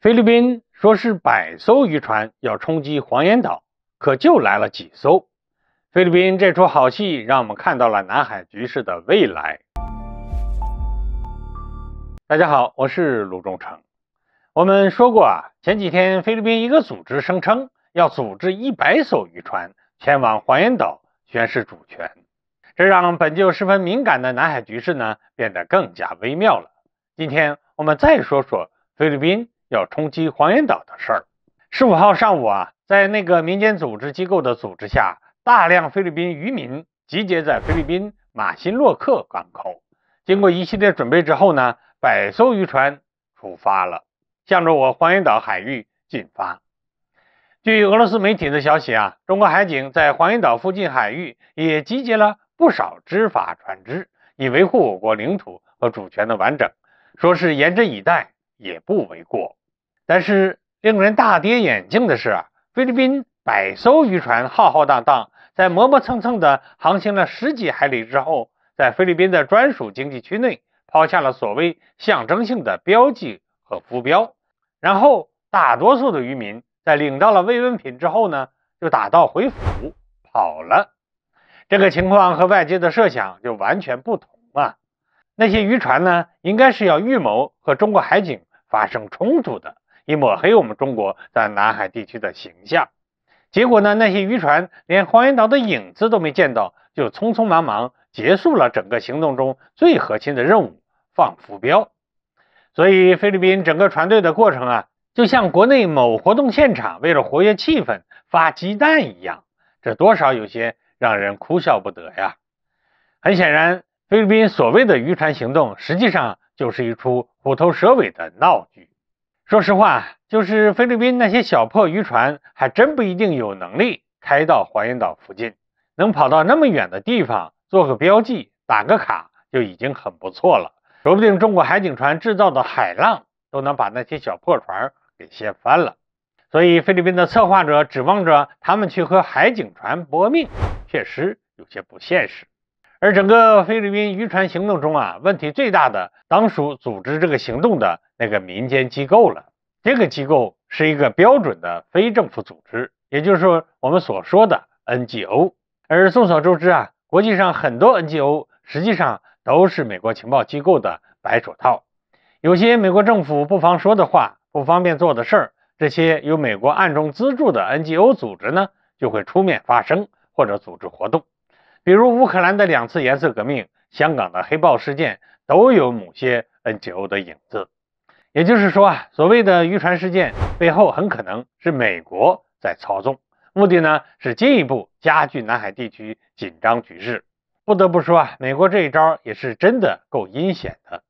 菲律宾说是百艘渔船要冲击黄岩岛，可就来了几艘。菲律宾这出好戏，让我们看到了南海局势的未来。大家好，我是卢中成。我们说过啊，前几天菲律宾一个组织声称要组织一百艘渔船前往黄岩岛宣示主权，这让本就十分敏感的南海局势呢变得更加微妙了。今天我们再说说菲律宾。要冲击黄岩岛的事儿，十五号上午啊，在那个民间组织机构的组织下，大量菲律宾渔民集结在菲律宾马新洛克港口。经过一系列准备之后呢，百艘渔船出发了，向着我黄岩岛海域进发。据俄罗斯媒体的消息啊，中国海警在黄岩岛附近海域也集结了不少执法船只，以维护我国领土和主权的完整。说是严阵以待也不为过。但是令人大跌眼镜的是啊，菲律宾百艘渔船浩浩荡荡，在磨磨蹭蹭地航行了十几海里之后，在菲律宾的专属经济区内抛下了所谓象征性的标记和浮标，然后大多数的渔民在领到了慰问品之后呢，就打道回府跑了。这个情况和外界的设想就完全不同啊！那些渔船呢，应该是要预谋和中国海警发生冲突的。以抹黑我们中国在南海地区的形象。结果呢，那些渔船连黄岩岛的影子都没见到，就匆匆忙忙结束了整个行动中最核心的任务——放浮标。所以，菲律宾整个船队的过程啊，就像国内某活动现场为了活跃气氛发鸡蛋一样，这多少有些让人哭笑不得呀。很显然，菲律宾所谓的渔船行动，实际上就是一出虎头蛇尾的闹剧。说实话，就是菲律宾那些小破渔船，还真不一定有能力开到华岩岛附近。能跑到那么远的地方做个标记、打个卡，就已经很不错了。说不定中国海警船制造的海浪都能把那些小破船给掀翻了。所以，菲律宾的策划者指望着他们去和海警船搏命，确实有些不现实。而整个菲律宾渔船行动中啊，问题最大的当属组织这个行动的那个民间机构了。这个机构是一个标准的非政府组织，也就是说我们所说的 NGO。而众所周知啊，国际上很多 NGO 实际上都是美国情报机构的白手套。有些美国政府不妨说的话、不方便做的事儿，这些由美国暗中资助的 NGO 组织呢，就会出面发声或者组织活动。比如乌克兰的两次颜色革命，香港的黑豹事件，都有某些 N 九的影子。也就是说啊，所谓的渔船事件背后，很可能是美国在操纵，目的呢是进一步加剧南海地区紧张局势。不得不说啊，美国这一招也是真的够阴险的。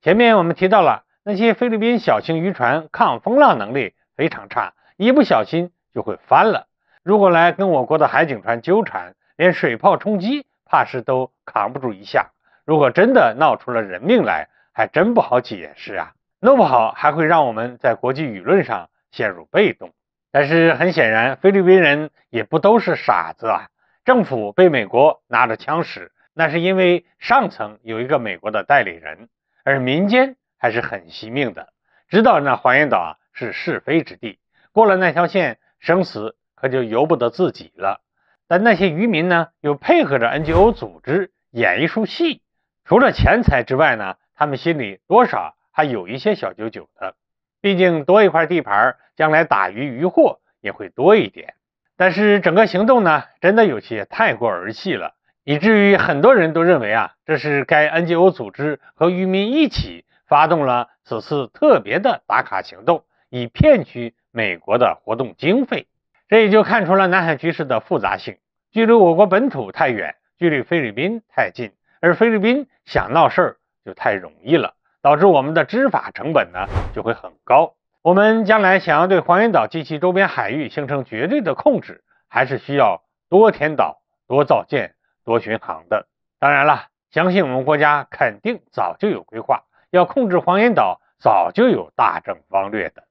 前面我们提到了那些菲律宾小型渔船抗风浪能力非常差，一不小心就会翻了。如果来跟我国的海警船纠缠，连水炮冲击，怕是都扛不住一下。如果真的闹出了人命来，还真不好解释啊！弄不好还会让我们在国际舆论上陷入被动。但是很显然，菲律宾人也不都是傻子啊！政府被美国拿着枪使，那是因为上层有一个美国的代理人，而民间还是很惜命的，知道那黄岩岛啊是是非之地，过了那条线，生死可就由不得自己了。但那些渔民呢，又配合着 NGO 组织演一出戏。除了钱财之外呢，他们心里多少还有一些小九九的。毕竟多一块地盘，将来打鱼渔获也会多一点。但是整个行动呢，真的有些太过儿戏了，以至于很多人都认为啊，这是该 NGO 组织和渔民一起发动了此次特别的打卡行动，以骗取美国的活动经费。这也就看出了南海局势的复杂性，距离我国本土太远，距离菲律宾太近，而菲律宾想闹事儿就太容易了，导致我们的执法成本呢就会很高。我们将来想要对黄岩岛及其周边海域形成绝对的控制，还是需要多填岛、多造舰、多巡航的。当然了，相信我们国家肯定早就有规划，要控制黄岩岛早就有大政方略的。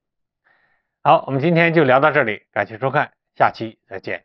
好，我们今天就聊到这里，感谢收看，下期再见。